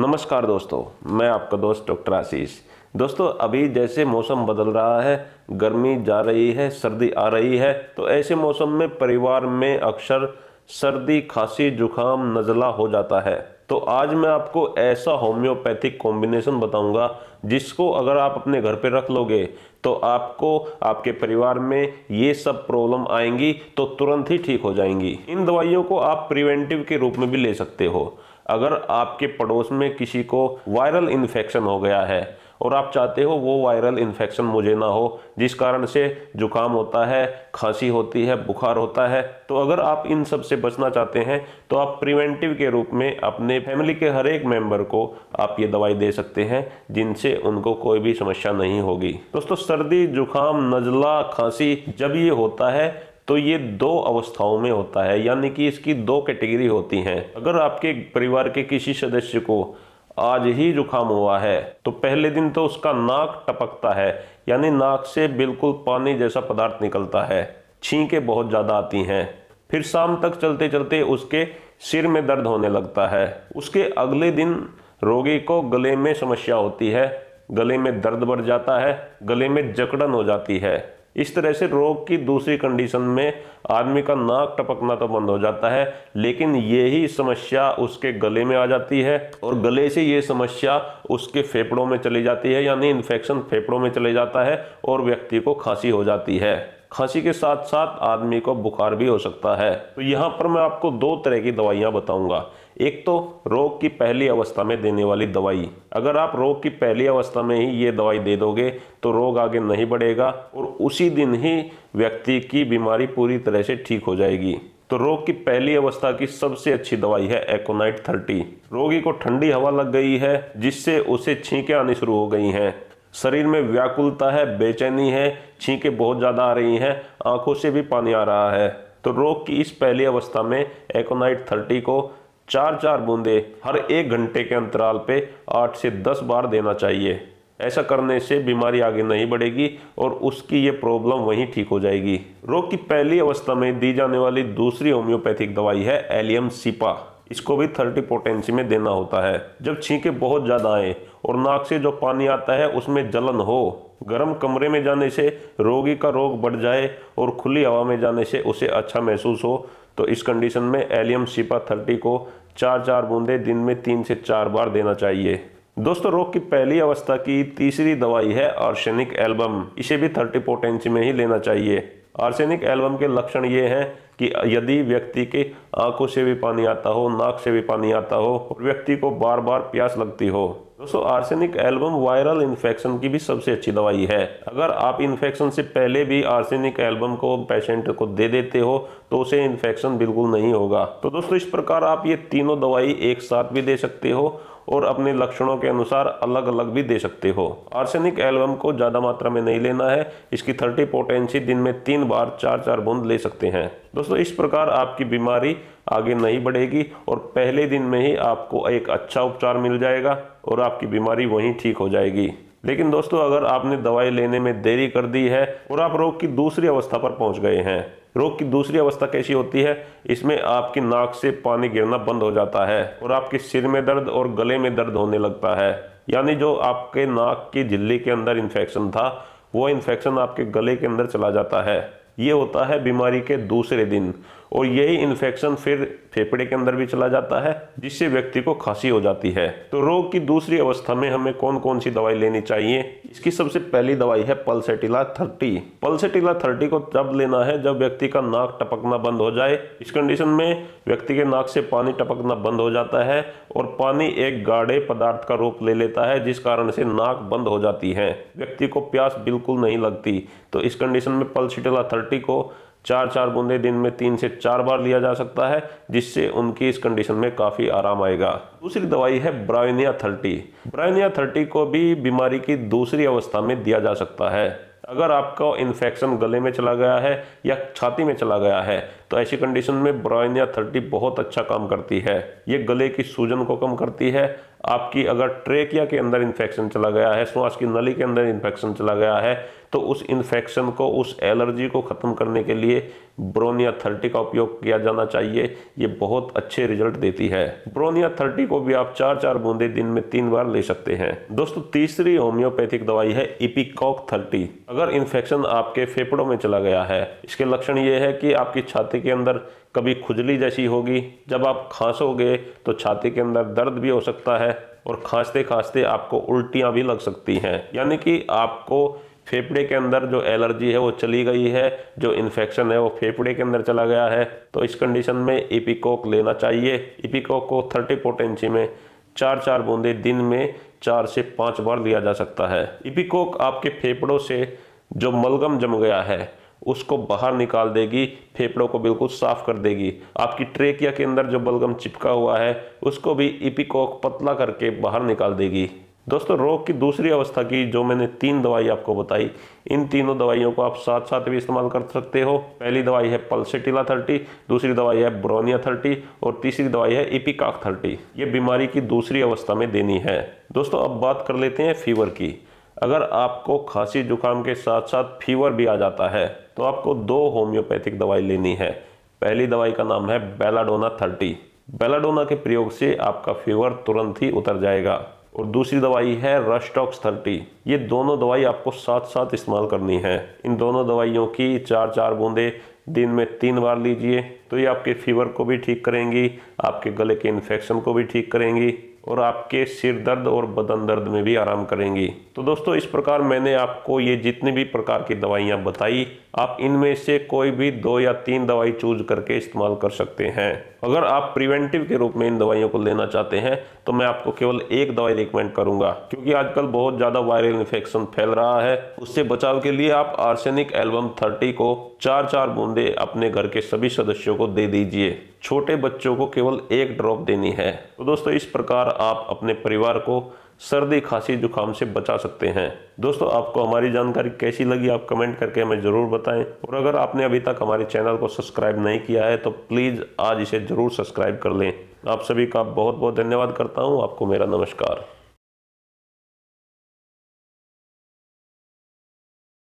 नमस्कार दोस्तों मैं आपका दोस्त डॉक्टर आशीष दोस्तों अभी जैसे मौसम बदल रहा है गर्मी जा रही है सर्दी आ रही है तो ऐसे मौसम में परिवार में अक्सर सर्दी खांसी जुकाम नज़ला हो जाता है तो आज मैं आपको ऐसा होम्योपैथिक कॉम्बिनेशन बताऊंगा जिसको अगर आप अपने घर पर रख लोगे तो आपको आपके परिवार में ये सब प्रॉब्लम आएंगी तो तुरंत ही ठीक हो जाएंगी इन दवाइयों को आप प्रिवेंटिव के रूप में भी ले सकते हो अगर आपके पड़ोस में किसी को वायरल इन्फेक्शन हो गया है और आप चाहते हो वो वायरल इन्फेक्शन मुझे ना हो जिस कारण से जुकाम होता है खांसी होती है बुखार होता है तो अगर आप इन सब से बचना चाहते हैं तो आप प्रिवेंटिव के रूप में अपने फैमिली के हर एक मेंबर को आप ये दवाई दे सकते हैं जिनसे उनको कोई भी समस्या नहीं होगी दोस्तों सर्दी जुकाम नज़ला खांसी जब ये होता है तो ये दो अवस्थाओं में होता है यानी कि इसकी दो कैटेगरी होती हैं अगर आपके परिवार के किसी सदस्य को आज ही जुकाम हुआ है तो पहले दिन तो उसका नाक टपकता है यानी नाक से बिल्कुल पानी जैसा पदार्थ निकलता है छींकें बहुत ज़्यादा आती हैं फिर शाम तक चलते चलते उसके सिर में दर्द होने लगता है उसके अगले दिन रोगी को गले में समस्या होती है गले में दर्द बढ़ जाता है गले में जकड़न हो जाती है इस तरह से रोग की दूसरी कंडीशन में आदमी का नाक टपकना तो बंद हो जाता है लेकिन यही समस्या उसके गले में आ जाती है और गले से ये समस्या उसके फेफड़ों में चली जाती है यानी इन्फेक्शन फेफड़ों में चले जाता है और व्यक्ति को खांसी हो जाती है खांसी के साथ साथ आदमी को बुखार भी हो सकता है तो यहाँ पर मैं आपको दो तरह की दवाइयाँ बताऊँगा एक तो रोग की पहली अवस्था में देने वाली दवाई अगर आप रोग की पहली अवस्था में ही ये दवाई दे दोगे तो रोग आगे नहीं बढ़ेगा और उसी दिन ही व्यक्ति की बीमारी पूरी तरह से ठीक हो जाएगी तो रोग की पहली अवस्था की सबसे अच्छी दवाई है एकोनाइट थर्टी रोगी को ठंडी हवा लग गई है जिससे उसे छींके आनी शुरू हो गई हैं शरीर में व्याकुलता है बेचैनी है छींके बहुत ज़्यादा आ रही हैं आंखों से भी पानी आ रहा है तो रोग की इस पहली अवस्था में एकोनाइट थर्टी को चार चार बूंदे हर एक घंटे के अंतराल पे आठ से दस बार देना चाहिए ऐसा करने से बीमारी आगे नहीं बढ़ेगी और उसकी ये प्रॉब्लम वहीं ठीक हो जाएगी रोग की पहली अवस्था में दी जाने वाली दूसरी होम्योपैथिक दवाई है एलियम सिपा इसको भी थर्टी पोटेंसी में देना होता है जब छींके बहुत ज़्यादा आए और नाक से जो पानी आता है उसमें जलन हो गर्म कमरे में जाने से रोगी का रोग बढ़ जाए और खुली हवा में जाने से उसे अच्छा महसूस हो तो इस कंडीशन में एलियम शिपा थर्टी को चार चार बूंदे दिन में तीन से चार बार देना चाहिए दोस्तों रोग की पहली अवस्था की तीसरी दवाई है आर्सेनिक एल्बम इसे भी थर्टी पोटेंसी में ही लेना चाहिए आर्सेनिक एल्बम के लक्षण ये हैं कि यदि व्यक्ति के आंखों से भी पानी आता हो नाक से भी पानी आता हो और व्यक्ति को बार बार प्यास लगती हो दोस्तों आर्सेनिक एल्बम वायरल इन्फेक्शन की भी सबसे अच्छी दवाई है अगर आप इन्फेक्शन से पहले भी आर्सेनिक एल्बम को पेशेंट को दे देते हो तो उसे इन्फेक्शन बिल्कुल नहीं होगा तो दोस्तों इस प्रकार आप ये तीनों दवाई एक साथ भी दे सकते हो और अपने लक्षणों के अनुसार अलग अलग भी दे सकते हो आर्सेनिक एल्बम को ज़्यादा मात्रा में नहीं लेना है इसकी थर्टी पोटेंसी दिन में तीन बार चार चार बूंद ले सकते हैं दोस्तों इस प्रकार आपकी बीमारी आगे नहीं बढ़ेगी और पहले दिन में ही आपको एक अच्छा उपचार मिल जाएगा और आपकी बीमारी वहीं ठीक हो जाएगी लेकिन दोस्तों अगर आपने दवाई लेने में देरी कर दी है और आप रोग की दूसरी अवस्था पर पहुंच गए हैं रोग की दूसरी अवस्था कैसी होती है इसमें आपकी नाक से पानी गिरना बंद हो जाता है और आपके सिर में दर्द और गले में दर्द होने लगता है यानी जो आपके नाक की झिल्ली के अंदर इन्फेक्शन था वो इन्फेक्शन आपके गले के अंदर चला जाता है ये होता है बीमारी के दूसरे दिन और यही इन्फेक्शन फिर फेफड़े के अंदर भी चला जाता है जिससे व्यक्ति को खांसी हो जाती है तो रोग की दूसरी अवस्था में हमें कौन कौन सी दवाई लेनी चाहिए इसकी सबसे पहली दवाई है पल्सेटिला थर्टी पल्सेटिला थर्टी को तब लेना है जब व्यक्ति का नाक टपकना बंद हो जाए इस कंडीशन में व्यक्ति के नाक से पानी टपकना बंद हो जाता है और पानी एक गाढ़े पदार्थ का रूप ले लेता है जिस कारण से नाक बंद हो जाती है व्यक्ति को प्यास बिल्कुल नहीं लगती तो इस कंडीशन में पल्सिटिला थर्टी को चार चार बूंदे दिन में तीन से चार बार लिया जा सकता है जिससे उनकी इस कंडीशन में काफ़ी आराम आएगा दूसरी दवाई है ब्रायनिया थर्टी ब्रायनिया थर्टी को भी बीमारी की दूसरी अवस्था में दिया जा सकता है अगर आपका इन्फेक्शन गले में चला गया है या छाती में चला गया है तो ऐसी कंडीशन में ब्राइन थर्टी बहुत अच्छा काम करती है ये गले की सूजन को कम करती है आपकी अगर ट्रेकिया के अंदर इन्फेक्शन चला गया है श्वास की नली के अंदर इन्फेक्शन चला गया है तो उस इन्फेक्शन को उस एलर्जी को ख़त्म करने के लिए ब्रोनिया थर्टी का उपयोग किया जाना चाहिए ये बहुत अच्छे रिजल्ट देती है ब्रोनिया थर्टी को भी आप चार चार बूंदे दिन में तीन बार ले सकते हैं दोस्तों तीसरी होम्योपैथिक दवाई है इपिकॉक थर्टी अगर इन्फेक्शन आपके फेफड़ों में चला गया है इसके लक्षण ये है कि आपकी छाती छाती के अंदर कभी खुजली जैसी होगी जब आप खांसोगे तो छाती के अंदर दर्द भी हो सकता है और खांसते खांसते आपको उल्टियाँ भी लग सकती हैं यानी कि आपको फेफड़े के अंदर जो एलर्जी है वो चली गई है जो इन्फेक्शन है वो फेफड़े के अंदर चला गया है तो इस कंडीशन में इपिकोक लेना चाहिए इपिकोक को थर्टी पोटेंसी में चार चार बूंदे दिन में चार से पाँच बार लिया जा सकता है इपिकोक आपके फेफड़ों से जो मलगम जम गया है उसको बाहर निकाल देगी फेफड़ों को बिल्कुल साफ कर देगी आपकी ट्रेकिया के अंदर जो बलगम चिपका हुआ है उसको भी इपिकॉक पतला करके बाहर निकाल देगी दोस्तों रोग की दूसरी अवस्था की जो मैंने तीन दवाई आपको बताई इन तीनों दवाइयों को आप साथ साथ भी इस्तेमाल कर सकते हो पहली दवाई है पल्सेटिला थर्टी दूसरी दवाई है ब्रोनिया थर्टी और तीसरी दवाई है इपिकाक थर्टी ये बीमारी की दूसरी अवस्था में देनी है दोस्तों अब बात कर लेते हैं फीवर की अगर आपको खांसी जुकाम के साथ साथ फीवर भी आ जाता है तो आपको दो होम्योपैथिक दवाई लेनी है पहली दवाई का नाम है बेलाडोना थर्टी बेलाडोना के प्रयोग से आपका फीवर तुरंत ही उतर जाएगा और दूसरी दवाई है रस्टॉक्स थर्टी ये दोनों दवाई आपको साथ साथ इस्तेमाल करनी है इन दोनों दवाइयों की चार चार बूंदे दिन में तीन बार लीजिए तो ये आपके फीवर को भी ठीक करेंगी आपके गले के इन्फेक्शन को भी ठीक करेंगी और आपके सिर दर्द और बदन दर्द में भी आराम करेंगी तो दोस्तों इस प्रकार मैंने आपको ये जितनी भी प्रकार की दवाइयाँ बताई आप इनमें से कोई भी दो या तीन दवाई चूज करके इस्तेमाल कर सकते हैं अगर आप प्रिवेंटिव के रूप में इन दवाइयों को लेना चाहते हैं तो मैं आपको केवल एक दवाई रिकमेंड करूंगा क्योंकि आजकल बहुत ज़्यादा वायरल इन्फेक्शन फैल रहा है उससे बचाव के लिए आप आर्सेनिक एल्बम थर्टी को चार चार बूंदे अपने घर के सभी सदस्यों को दे दीजिए छोटे बच्चों को केवल एक ड्रॉप देनी है तो दोस्तों इस प्रकार आप अपने परिवार को सर्दी खांसी जुकाम से बचा सकते हैं दोस्तों आपको हमारी जानकारी कैसी लगी आप कमेंट करके हमें ज़रूर बताएं और अगर आपने अभी तक हमारे चैनल को सब्सक्राइब नहीं किया है तो प्लीज़ आज इसे ज़रूर सब्सक्राइब कर लें आप सभी का बहुत बहुत धन्यवाद करता हूँ आपको मेरा नमस्कार